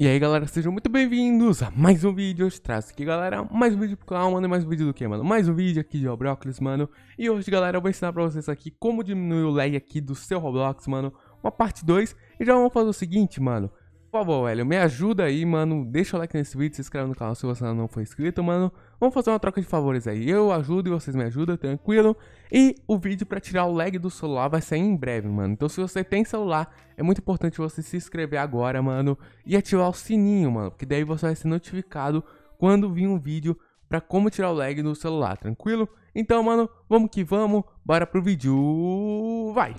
E aí galera, sejam muito bem-vindos a mais um vídeo, hoje traço aqui galera, mais um vídeo pro canal, mano, mais um vídeo do que, mano? Mais um vídeo aqui de Roblox, mano, e hoje galera eu vou ensinar pra vocês aqui como diminuir o lag aqui do seu Roblox, mano, uma parte 2, e já vamos fazer o seguinte, mano, por favor, velho, me ajuda aí, mano. Deixa o like nesse vídeo, se inscreve no canal se você ainda não for inscrito, mano. Vamos fazer uma troca de favores aí. Eu ajudo e vocês me ajudam, tranquilo. E o vídeo pra tirar o lag do celular vai sair em breve, mano. Então se você tem celular, é muito importante você se inscrever agora, mano. E ativar o sininho, mano. Porque daí você vai ser notificado quando vir um vídeo pra como tirar o lag do celular, tranquilo? Então, mano, vamos que vamos. Bora pro vídeo. Vai!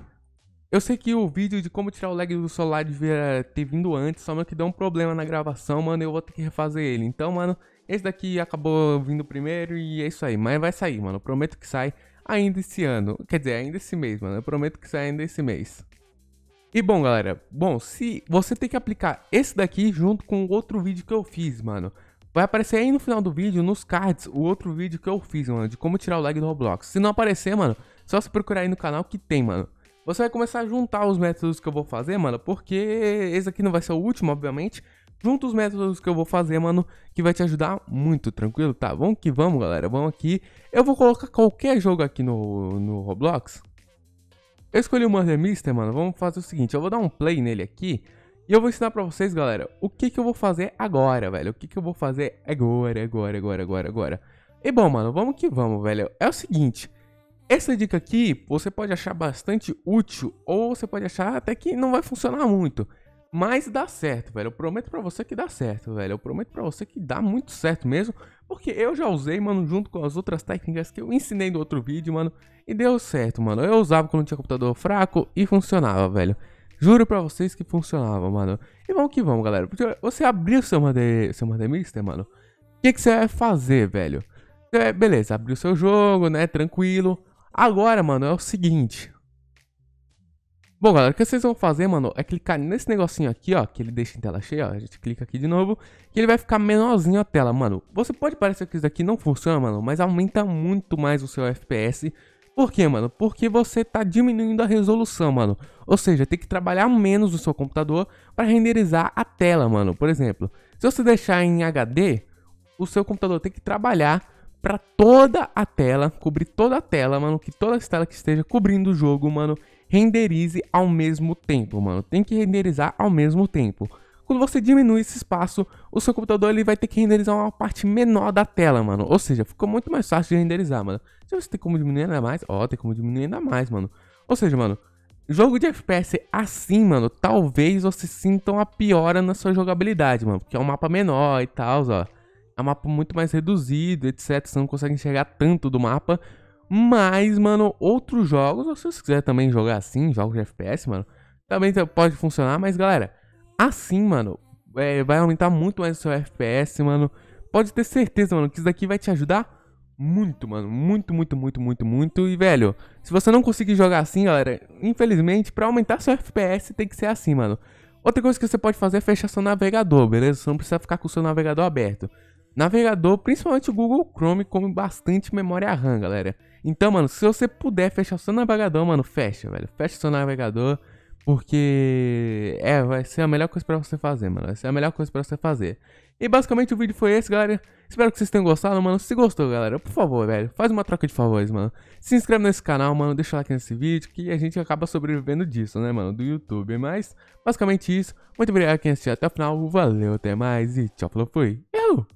Eu sei que o vídeo de como tirar o lag do celular devia ter vindo antes, só que deu um problema na gravação, mano, eu vou ter que refazer ele. Então, mano, esse daqui acabou vindo primeiro e é isso aí. Mas vai sair, mano, eu prometo que sai ainda esse ano. Quer dizer, ainda esse mês, mano, eu prometo que sai ainda esse mês. E bom, galera, bom, se você tem que aplicar esse daqui junto com outro vídeo que eu fiz, mano. Vai aparecer aí no final do vídeo, nos cards, o outro vídeo que eu fiz, mano, de como tirar o lag do Roblox. Se não aparecer, mano, só se procurar aí no canal que tem, mano. Você vai começar a juntar os métodos que eu vou fazer, mano, porque esse aqui não vai ser o último, obviamente. Junta os métodos que eu vou fazer, mano, que vai te ajudar muito, tranquilo? Tá, vamos que vamos, galera, vamos aqui. Eu vou colocar qualquer jogo aqui no, no Roblox. Eu escolhi o Murder Mister, mano, vamos fazer o seguinte, eu vou dar um play nele aqui. E eu vou ensinar pra vocês, galera, o que que eu vou fazer agora, velho. O que que eu vou fazer agora, agora, agora, agora, agora. E bom, mano, vamos que vamos, velho. É o seguinte... Essa dica aqui você pode achar bastante útil ou você pode achar até que não vai funcionar muito. Mas dá certo, velho. Eu prometo para você que dá certo, velho. Eu prometo para você que dá muito certo mesmo. Porque eu já usei, mano, junto com as outras técnicas que eu ensinei no outro vídeo, mano. E deu certo, mano. Eu usava quando tinha computador fraco e funcionava, velho. Juro pra vocês que funcionava, mano. E vamos que vamos, galera. Porque você abriu seu, mande... seu Mandemister, mano. O que, que você vai fazer, velho? É, beleza, abriu seu jogo, né? Tranquilo. Agora, mano, é o seguinte. Bom, galera, o que vocês vão fazer, mano, é clicar nesse negocinho aqui, ó, que ele deixa em tela cheia, ó, a gente clica aqui de novo, que ele vai ficar menorzinho a tela, mano. Você pode parecer que isso daqui não funciona, mano, mas aumenta muito mais o seu FPS. Por quê, mano? Porque você tá diminuindo a resolução, mano. Ou seja, tem que trabalhar menos o seu computador para renderizar a tela, mano. Por exemplo, se você deixar em HD, o seu computador tem que trabalhar para toda a tela, cobrir toda a tela, mano, que toda a tela que esteja cobrindo o jogo, mano, renderize ao mesmo tempo, mano. Tem que renderizar ao mesmo tempo. Quando você diminui esse espaço, o seu computador ele vai ter que renderizar uma parte menor da tela, mano. Ou seja, ficou muito mais fácil de renderizar, mano. Se você tem como diminuir ainda mais, ó, tem como diminuir ainda mais, mano. Ou seja, mano, jogo de FPS assim, mano, talvez você sinta uma piora na sua jogabilidade, mano. Porque é um mapa menor e tal, ó. É um mapa muito mais reduzido, etc. Você não consegue enxergar tanto do mapa. Mas, mano, outros jogos, ou se você quiser também jogar assim, jogos de FPS, mano, também tá, pode funcionar. Mas, galera, assim, mano, é, vai aumentar muito mais o seu FPS, mano. Pode ter certeza, mano, que isso daqui vai te ajudar muito, mano. Muito, muito, muito, muito, muito. E, velho, se você não conseguir jogar assim, galera, infelizmente, para aumentar seu FPS tem que ser assim, mano. Outra coisa que você pode fazer é fechar seu navegador, beleza? Você não precisa ficar com o seu navegador aberto. Navegador, principalmente o Google Chrome, come bastante memória RAM, galera. Então, mano, se você puder fechar o seu navegador, mano, fecha, velho. Fecha o seu navegador, porque é, vai ser a melhor coisa para você fazer, mano. Vai ser a melhor coisa para você fazer. E basicamente o vídeo foi esse, galera. Espero que vocês tenham gostado, mano. Se gostou, galera, por favor, velho, faz uma troca de favores, mano. Se inscreve nesse canal, mano, deixa o like nesse vídeo, que a gente acaba sobrevivendo disso, né, mano, do YouTube. Mas, basicamente isso. Muito obrigado quem assistiu até o final. Valeu, até mais e tchau, falou, fui. Eu!